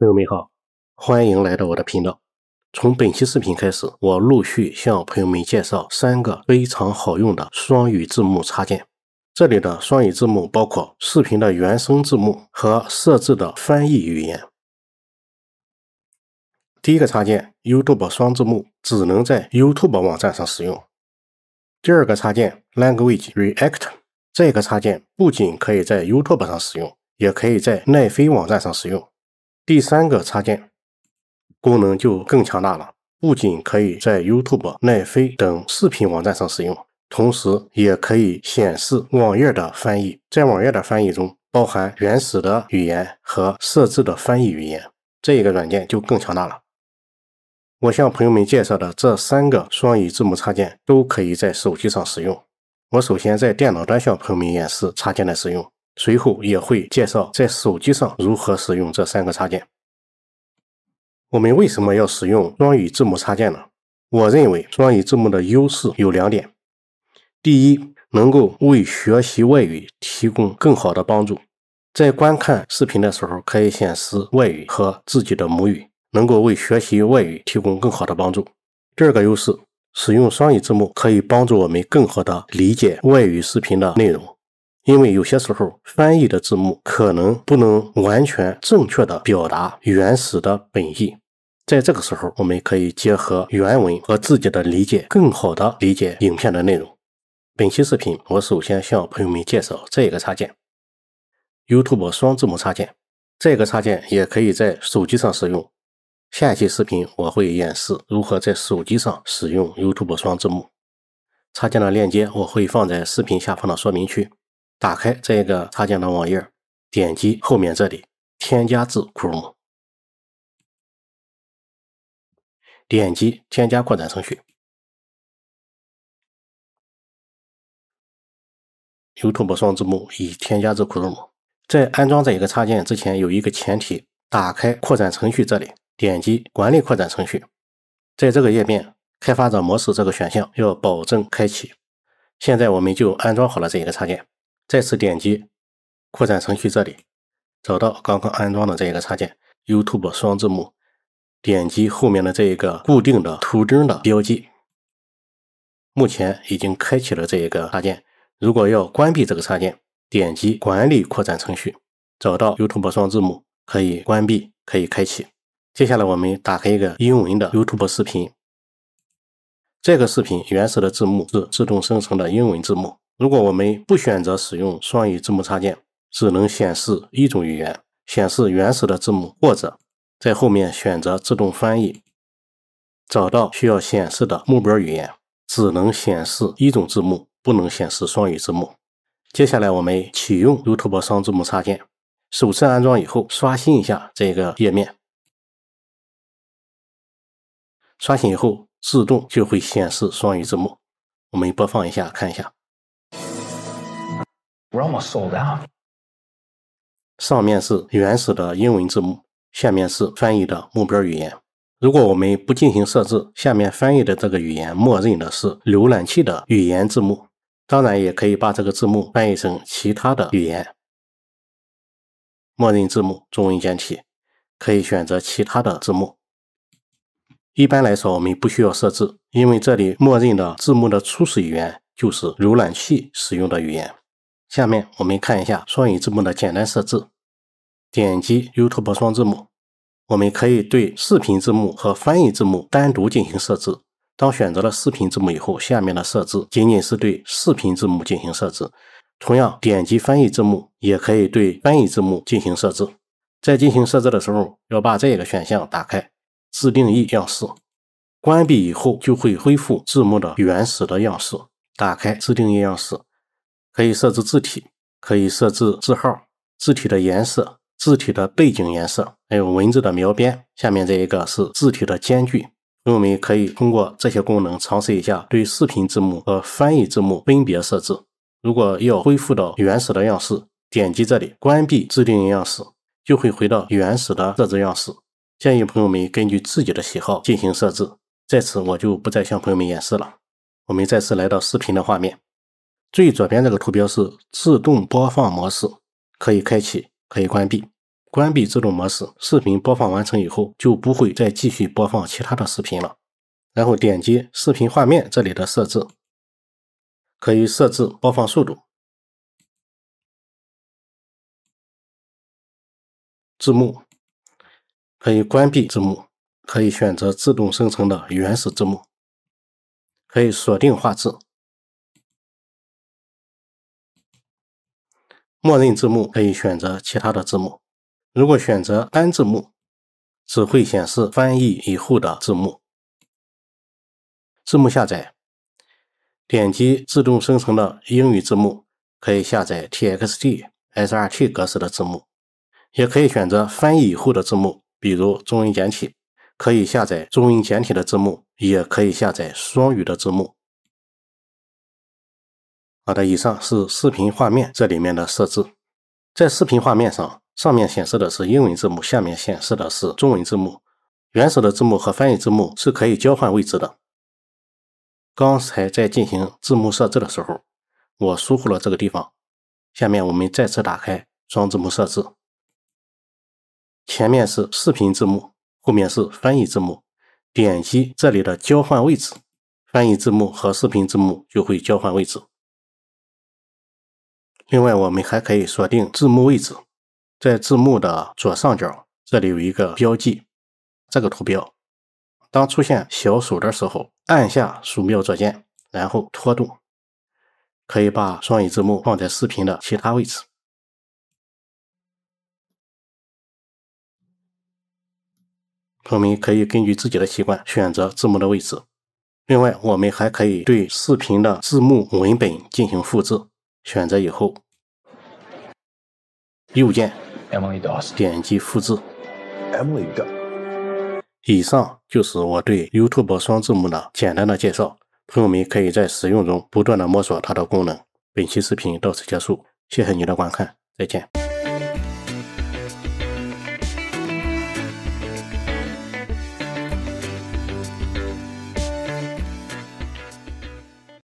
朋友们好，欢迎来到我的频道。从本期视频开始，我陆续向朋友们介绍三个非常好用的双语字幕插件。这里的双语字幕包括视频的原生字幕和设置的翻译语言。第一个插件 YouTube 双字幕只能在 YouTube 网站上使用。第二个插件 Language r e a c t 这个插件不仅可以在 YouTube 上使用，也可以在奈飞网站上使用。第三个插件功能就更强大了，不仅可以在 YouTube、奈飞等视频网站上使用，同时也可以显示网页的翻译。在网页的翻译中，包含原始的语言和设置的翻译语言。这一个软件就更强大了。我向朋友们介绍的这三个双语字母插件都可以在手机上使用。我首先在电脑端向朋友们演示插件的使用。随后也会介绍在手机上如何使用这三个插件。我们为什么要使用双语字幕插件呢？我认为双语字幕的优势有两点：第一，能够为学习外语提供更好的帮助，在观看视频的时候可以显示外语和自己的母语，能够为学习外语提供更好的帮助。第二个优势，使用双语字幕可以帮助我们更好的理解外语视频的内容。因为有些时候翻译的字幕可能不能完全正确的表达原始的本意，在这个时候，我们可以结合原文和自己的理解，更好的理解影片的内容。本期视频，我首先向朋友们介绍这个插件，YouTube 双字幕插件。这个插件也可以在手机上使用。下期视频我会演示如何在手机上使用 YouTube 双字幕插件的链接，我会放在视频下方的说明区。打开这个插件的网页，点击后面这里添加至 Chrome，点击添加扩展程序，YouTube 双字幕已添加至 Chrome。在安装这一个插件之前，有一个前提：打开扩展程序这里，点击管理扩展程序，在这个页面开发者模式这个选项要保证开启。现在我们就安装好了这一个插件。再次点击扩展程序这里，找到刚刚安装的这一个插件 YouTube 双字幕，点击后面的这一个固定的图钉的标记。目前已经开启了这一个插件。如果要关闭这个插件，点击管理扩展程序，找到 YouTube 双字幕，可以关闭，可以开启。接下来我们打开一个英文的 YouTube 视频，这个视频原始的字幕是自动生成的英文字幕。如果我们不选择使用双语字幕插件，只能显示一种语言，显示原始的字幕，或者在后面选择自动翻译，找到需要显示的目标语言，只能显示一种字幕，不能显示双语字幕。接下来我们启用 YouTube 双字幕插件，首次安装以后刷新一下这个页面，刷新以后自动就会显示双语字幕。我们播放一下，看一下。上面是原始的英文字幕，下面是翻译的目标语言。如果我们不进行设置，下面翻译的这个语言默认的是浏览器的语言字幕。当然，也可以把这个字幕翻译成其他的语言。默认字幕中文简体，可以选择其他的字幕。一般来说，我们不需要设置，因为这里默认的字幕的初始语言就是浏览器使用的语言。下面我们看一下双语字幕的简单设置。点击 YouTube 双字幕，我们可以对视频字幕和翻译字幕单独进行设置。当选择了视频字幕以后，下面的设置仅仅是对视频字幕进行设置。同样，点击翻译字幕，也可以对翻译字幕进行设置。在进行设置的时候，要把这个选项打开，自定义样式。关闭以后就会恢复字幕的原始的样式。打开自定义样式。可以设置字体，可以设置字号、字体的颜色、字体的背景颜色，还有文字的描边。下面这一个是字体的间距。朋友们可以通过这些功能尝试一下对视频字幕和翻译字幕分别设置。如果要恢复到原始的样式，点击这里关闭自定义样式，就会回到原始的设置样式。建议朋友们根据自己的喜好进行设置。在此我就不再向朋友们演示了。我们再次来到视频的画面。最左边这个图标是自动播放模式，可以开启，可以关闭。关闭自动模式，视频播放完成以后就不会再继续播放其他的视频了。然后点击视频画面这里的设置，可以设置播放速度、字幕，可以关闭字幕，可以选择自动生成的原始字幕，可以锁定画质。默认字幕可以选择其他的字幕，如果选择单字幕，只会显示翻译以后的字幕。字幕下载，点击自动生成的英语字幕，可以下载 txt、srt 格式的字幕，也可以选择翻译以后的字幕，比如中文简体，可以下载中文简体的字幕，也可以下载双语的字幕。好的，以上是视频画面这里面的设置，在视频画面上，上面显示的是英文字母，下面显示的是中文字母。原始的字幕和翻译字幕是可以交换位置的。刚才在进行字幕设置的时候，我疏忽了这个地方。下面我们再次打开双字幕设置，前面是视频字幕，后面是翻译字幕。点击这里的交换位置，翻译字幕和视频字幕就会交换位置。另外，我们还可以锁定字幕位置，在字幕的左上角这里有一个标记，这个图标。当出现小手的时候，按下鼠标左键，然后拖动，可以把双语字幕放在视频的其他位置。我们可以根据自己的习惯选择字幕的位置。另外，我们还可以对视频的字幕文本进行复制。选择以后，右键，Emily 点击复制。Emily 以上就是我对 YouTube 双字母的简单的介绍，朋友们可以在使用中不断的摸索它的功能。本期视频到此结束，谢谢你的观看，再见。